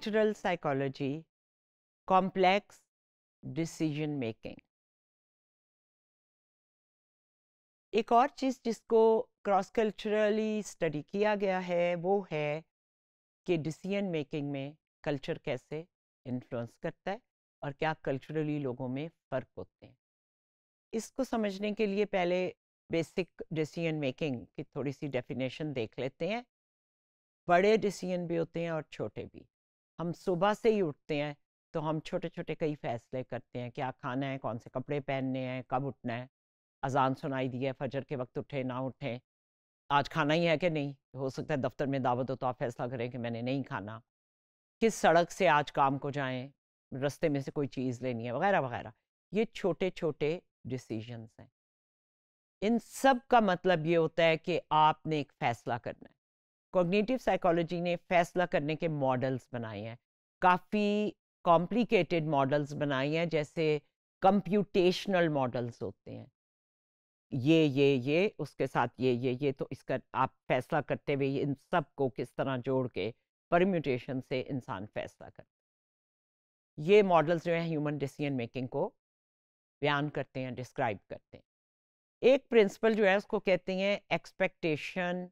cultural psychology, complex decision making. एक और चीज़ जिसको क्रॉस कल्चरली स्टडी किया गया है वो है कि डिसीजन मेकिंग में कल्चर कैसे इन्फ्लुएंस करता है और क्या कल्चरली लोगों में फ़र्क होते हैं इसको समझने के लिए पहले बेसिक डिसीजन मेकिंग की थोड़ी सी डेफिनेशन देख लेते हैं बड़े डिसीजन भी होते हैं और छोटे भी हम सुबह से ही उठते हैं तो हम छोटे छोटे कई फैसले करते हैं क्या खाना है कौन से कपड़े पहनने हैं कब उठना है अजान सुनाई दी है फजर के वक्त उठे ना उठे आज खाना ही है कि नहीं हो सकता है दफ्तर में दावत हो तो आप फैसला करें कि मैंने नहीं खाना किस सड़क से आज काम को जाएं रस्ते में से कोई चीज़ लेनी है वगैरह वगैरह ये छोटे छोटे डिसीजंस हैं इन सब का मतलब ये होता है कि आपने एक फ़ैसला करना है कॉग्निटिव साइकोलॉजी ने फैसला करने के मॉडल्स बनाए हैं काफ़ी कॉम्प्लिकेटेड मॉडल्स बनाए हैं जैसे कंप्यूटेशनल मॉडल्स होते हैं ये ये ये उसके साथ ये ये ये तो इसका आप फैसला करते हुए इन सब को किस तरह जोड़ के परम्यूटेशन से इंसान फैसला कर ये मॉडल्स जो हैं ह्यूमन डिसीजन मेकिंग को बयान करते हैं डिस्क्राइब करते हैं एक प्रिंसिपल जो है उसको कहते हैं एक्सपेक्टेशन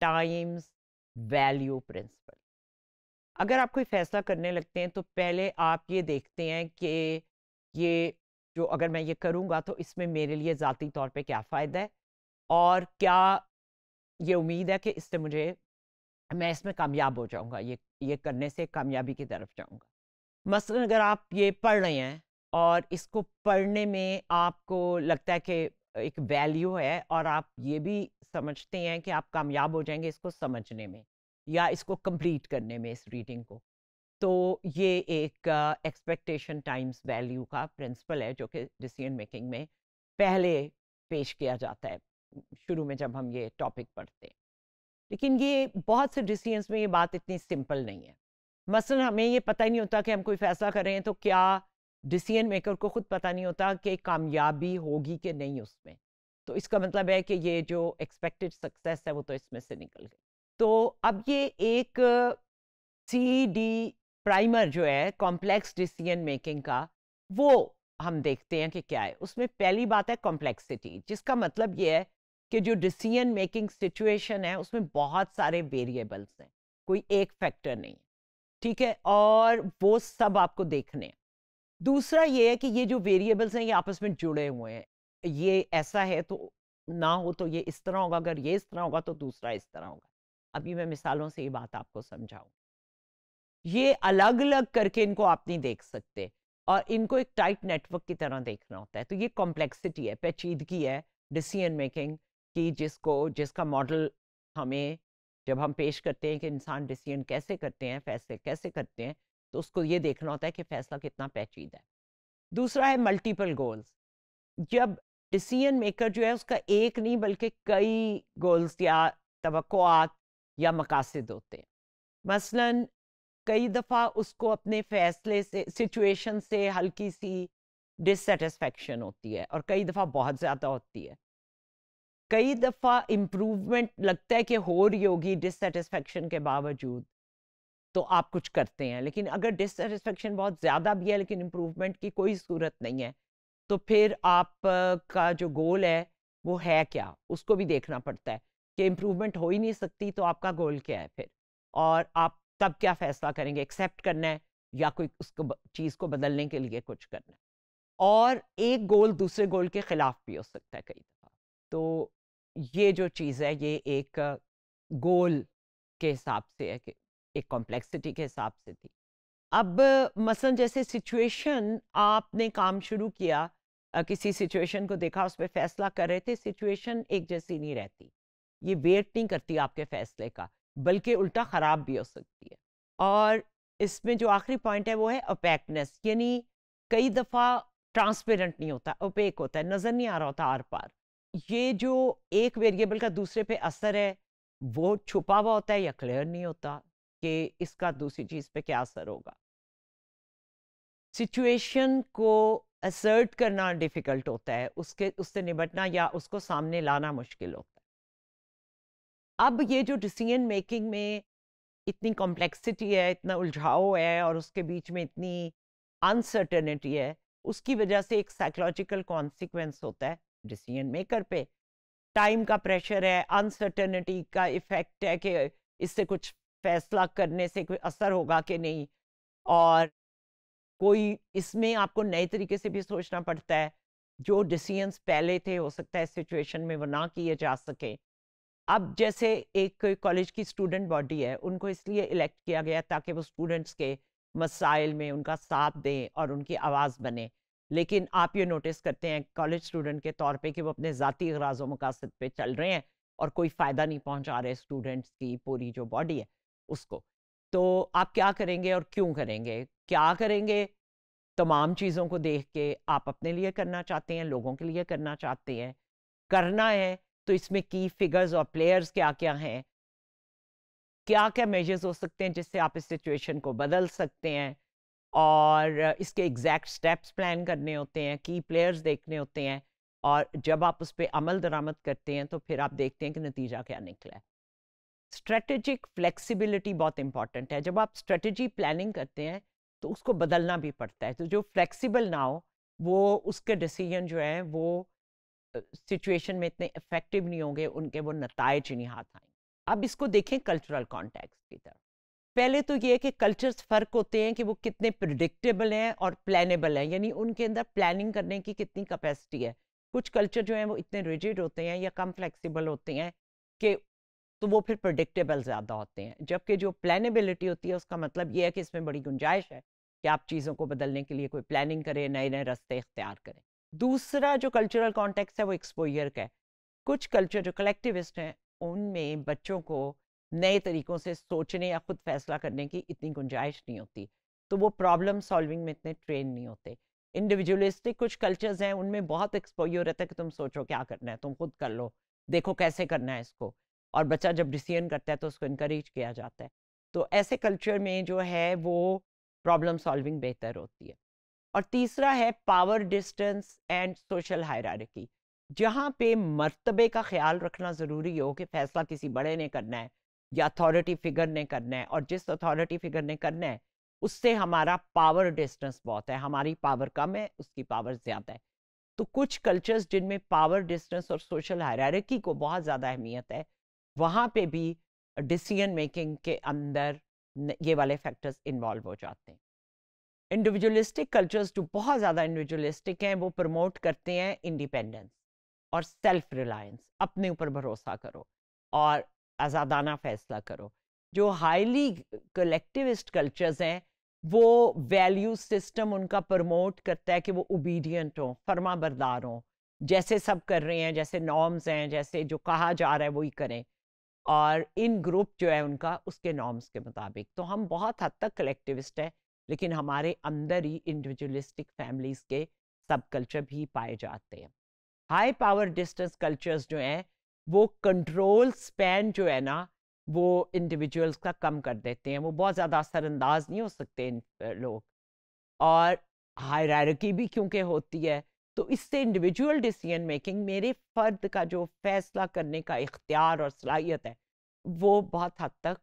टाइम्स वैल्यू प्रिंसिपल अगर आप कोई फैसला करने लगते हैं तो पहले आप ये देखते हैं कि ये जो अगर मैं ये करूँगा तो इसमें मेरे लिए ज़ाती तौर पे क्या फ़ायदा है और क्या ये उम्मीद है कि इससे मुझे मैं इसमें कामयाब हो जाऊँगा ये ये करने से कामयाबी की तरफ जाऊँगा मसलन अगर आप ये पढ़ रहे हैं और इसको पढ़ने में आपको लगता है कि एक वैल्यू है और आप ये भी समझते हैं कि आप कामयाब हो जाएंगे इसको समझने में या इसको कंप्लीट करने में इस रीडिंग को तो ये एक एक्सपेक्टेशन टाइम्स वैल्यू का प्रिंसिपल है जो कि डिसीजन मेकिंग में पहले पेश किया जाता है शुरू में जब हम ये टॉपिक पढ़ते हैं लेकिन ये बहुत से डिसीजंस में ये बात इतनी सिंपल नहीं है मसलन हमें ये पता ही नहीं होता कि हम कोई फैसला कर रहे हैं तो क्या डिसीजन मेकर को खुद पता नहीं होता कि कामयाबी होगी कि नहीं उसमें तो इसका मतलब है कि ये जो एक्सपेक्टेड सक्सेस है वो तो इसमें से निकल गई तो अब ये एक सी डी प्राइमर जो है कॉम्प्लेक्स डिसीजन मेकिंग का वो हम देखते हैं कि क्या है उसमें पहली बात है कॉम्प्लेक्सिटी जिसका मतलब ये है कि जो डिसीजन मेकिंग सिचुएशन है उसमें बहुत सारे वेरिएबल्स हैं कोई एक फैक्टर नहीं ठीक है और वो सब आपको देखने हैं दूसरा ये है कि ये जो वेरिएबल्स हैं ये आपस में जुड़े हुए हैं ये ऐसा है तो ना हो तो ये इस तरह होगा अगर ये इस तरह होगा तो दूसरा इस तरह होगा अभी मैं मिसालों से ये बात आपको समझाऊँ ये अलग अलग करके इनको आप नहीं देख सकते और इनको एक टाइट नेटवर्क की तरह देखना होता है तो ये कॉम्प्लेक्सिटी है पेचीदगी है डिसीजन मेकिंग की जिसको जिसका मॉडल हमें जब हम पेश करते हैं कि इंसान डिसीजन कैसे करते हैं फैसले कैसे करते हैं तो उसको ये देखना होता है कि फैसला कितना पेचीदा है दूसरा है मल्टीपल गोल्स जब डिसीजन मेकर जो है उसका एक नहीं बल्कि कई गोल्स या तवक़ात या मकासद होते हैं मसलन कई दफ़ा उसको अपने फैसले से सिचुएशन से हल्की सी डिससेटिस्फेक्शन होती है और कई दफ़ा बहुत ज़्यादा होती है कई दफ़ा इम्प्रूवमेंट लगता है कि हो रही होगी डिससेटिस्फेक्शन के बावजूद तो आप कुछ करते हैं लेकिन अगर डिससेटिस्फेक्शन बहुत ज़्यादा भी है लेकिन इम्प्रूवमेंट की कोई सूरत नहीं है तो फिर आप का जो गोल है वो है क्या उसको भी देखना पड़ता है कि इम्प्रूवमेंट हो ही नहीं सकती तो आपका गोल क्या है फिर और आप तब क्या फैसला करेंगे एक्सेप्ट करना है या कोई उसको चीज़ को बदलने के लिए कुछ करना है और एक गोल दूसरे गोल के ख़िलाफ़ भी हो सकता है कई दफ़ा तो ये जो चीज़ है ये एक गोल के हिसाब से है कि एक कॉम्प्लेक्सिटी के हिसाब से थी अब मसलन जैसे सिचुएशन आपने काम शुरू किया किसी सिचुएशन को देखा उस पर फैसला कर रहे थे सिचुएशन एक जैसी नहीं रहती ये वेट नहीं करती आपके फैसले का बल्कि उल्टा ख़राब भी हो सकती है और इसमें जो आखिरी पॉइंट है वो है ओपैकनेस यानी कई दफ़ा ट्रांसपेरेंट नहीं होता ओपेक होता है नज़र नहीं आ रहा होता आर पार ये जो एक वेरिएबल का दूसरे पे असर है वो छुपा हुआ होता है या क्लियर नहीं होता कि इसका दूसरी चीज़ पे क्या असर होगा सिचुएशन को असर्ट करना डिफ़िकल्ट होता है उसके उससे निपटना या उसको सामने लाना मुश्किल होता है अब ये जो डिसीजन मेकिंग में इतनी कॉम्प्लेक्सिटी है इतना उलझाव है और उसके बीच में इतनी अनसर्टेनिटी है उसकी वजह से एक साइकोलॉजिकल कॉन्सिक्वेंस होता है डिसीजन मेकर पे टाइम का प्रेशर है अनसर्टेनिटी का इफेक्ट है कि इससे कुछ फैसला करने से कोई असर होगा कि नहीं और कोई इसमें आपको नए तरीके से भी सोचना पड़ता है जो डिसीजंस पहले थे हो सकता है सिचुएशन में वो ना किए जा सके अब जैसे एक कॉलेज की स्टूडेंट बॉडी है उनको इसलिए इलेक्ट किया गया ताकि वो स्टूडेंट्स के मसाइल में उनका साथ दें और उनकी आवाज़ बने लेकिन आप ये नोटिस करते हैं कॉलेज स्टूडेंट के तौर पे कि वो अपने ज़ाती अगराज मकासद पे चल रहे हैं और कोई फ़ायदा नहीं पहुंचा रहे स्टूडेंट्स की पूरी जो बॉडी है उसको तो आप क्या करेंगे और क्यों करेंगे क्या करेंगे तमाम चीज़ों को देख के आप अपने लिए करना चाहते हैं लोगों के लिए करना चाहते हैं करना है तो इसमें की फिगर्स और प्लेयर्स क्या क्या हैं क्या क्या मेजर्स हो सकते हैं जिससे आप इस सिचुएशन को बदल सकते हैं और इसके एग्जैक्ट स्टेप्स प्लान करने होते हैं की प्लेयर्स देखने होते हैं और जब आप उस पर अमल दरामद करते हैं तो फिर आप देखते हैं कि नतीजा क्या निकला है स्ट्रेटेजिक फ्लेक्सिबिलिटी बहुत इंपॉर्टेंट है जब आप स्ट्रेटेजी प्लानिंग करते हैं तो उसको बदलना भी पड़ता है तो जो फ्लेक्सिबल ना हो वो उसके डिसीजन जो है वो सिचुएशन में इतने इफेक्टिव नहीं होंगे उनके वो नतज नहीं हाथ आएंगे अब इसको देखें कल्चरल कॉन्टेक्स्ट की तरफ पहले तो ये है कि कल्चर्स फ़र्क होते हैं कि वो कितने प्रिडिक्टेबल हैं और प्लानेबल हैं यानी उनके अंदर प्लानिंग करने की कितनी कैपेसिटी है कुछ कल्चर जो हैं वो इतने रिजिड होते हैं या कम फ्लेक्सिबल होते हैं कि तो वो फिर प्रडिक्टेबल ज़्यादा होते हैं जबकि जो प्लानबिलिटी होती है उसका मतलब ये है कि इसमें बड़ी गुंजाइश है कि आप चीज़ों को बदलने के लिए कोई प्लानिंग करें नए नए रस्ते इख्तियार करें दूसरा जो कल्चरल कॉन्टेक्स्ट है वो एक्सपोजर का है कुछ कल्चर जो कलेक्टिविस्ट हैं उनमें बच्चों को नए तरीकों से सोचने या खुद फैसला करने की इतनी गुंजाइश नहीं होती तो वो प्रॉब्लम सॉल्विंग में इतने ट्रेन नहीं होते इंडिविजुअलिस्टिक कुछ कल्चर्स हैं उनमें बहुत एक्सपोजर रहता है कि तुम सोचो क्या करना है तुम खुद कर लो देखो कैसे करना है इसको और बच्चा जब डिसीजन करता है तो उसको इनक्रेज किया जाता है तो ऐसे कल्चर में जो है वो प्रॉब्लम सॉल्विंग बेहतर होती है और तीसरा है power distance and social hierarchy जहाँ पे मर्तबे का ख्याल रखना ज़रूरी हो कि फैसला किसी बड़े ने करना है या अथॉरिटी फिगर ने करना है और जिस अथॉरिटी फिगर ने करना है उससे हमारा पावर डिस्टेंस बहुत है हमारी पावर कम है उसकी पावर ज़्यादा है तो कुछ कल्चर्स जिनमें पावर डिस्टेंस और सोशल हायरार्की को बहुत ज़्यादा अहमियत है वहाँ पे भी डिसीजन मेकिंग के अंदर ये वाले फैक्टर्स इन्वॉल्व हो जाते हैं इंडिविजुअलिस्टिक कल्चर्स जो बहुत ज़्यादा इंडिविजुअलिस्टिक हैं वो प्रमोट करते हैं इंडिपेंडेंस और सेल्फ रिलायंस अपने ऊपर भरोसा करो और आज़ादाना फैसला करो जो हाईली कलेक्टिविस्ट कल्चर्स हैं वो वैल्यू सिस्टम उनका प्रमोट करता है कि वो ओबीडियंट हों फर्मा बरदार हों जैसे सब कर रहे हैं जैसे नॉर्म्स हैं जैसे जो कहा जा रहा है वही करें और इन ग्रुप जो है उनका उसके नॉर्म्स के मुताबिक तो हम बहुत हद तक कलेक्टिविस्ट हैं लेकिन हमारे अंदर ही इंडिविजुअलिस्टिक फैमिलीज़ के सब कल्चर भी पाए जाते हैं हाई पावर डिस्टेंस कल्चर्स जो हैं वो कंट्रोल स्पैन जो है ना वो इंडिविजुअल्स का कम कर देते हैं वो बहुत ज़्यादा असरअंदाज नहीं हो सकते इन लोग और हायरकी भी क्योंकि होती है तो इससे इंडिविजुअल डिसीजन मेकिंग मेरे फ़र्द का जो फैसला करने का इख्तियार और सलाहियत है वो बहुत हद तक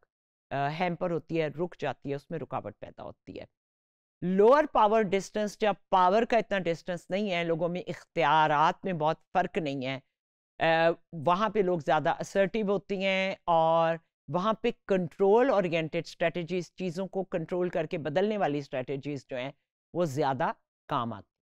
हैम्पर होती है रुक जाती है उसमें रुकावट पैदा होती है लोअर पावर डिस्टेंस या पावर का इतना डिस्टेंस नहीं है लोगों में इख्तियार में बहुत फ़र्क नहीं है वहाँ पे लोग ज़्यादा असर्टिव होती हैं और वहाँ पे कंट्रोल ओरिएंटेड स्ट्रेटजीज चीज़ों को कंट्रोल करके बदलने वाली स्ट्रेटजीज जो हैं वो ज़्यादा काम आती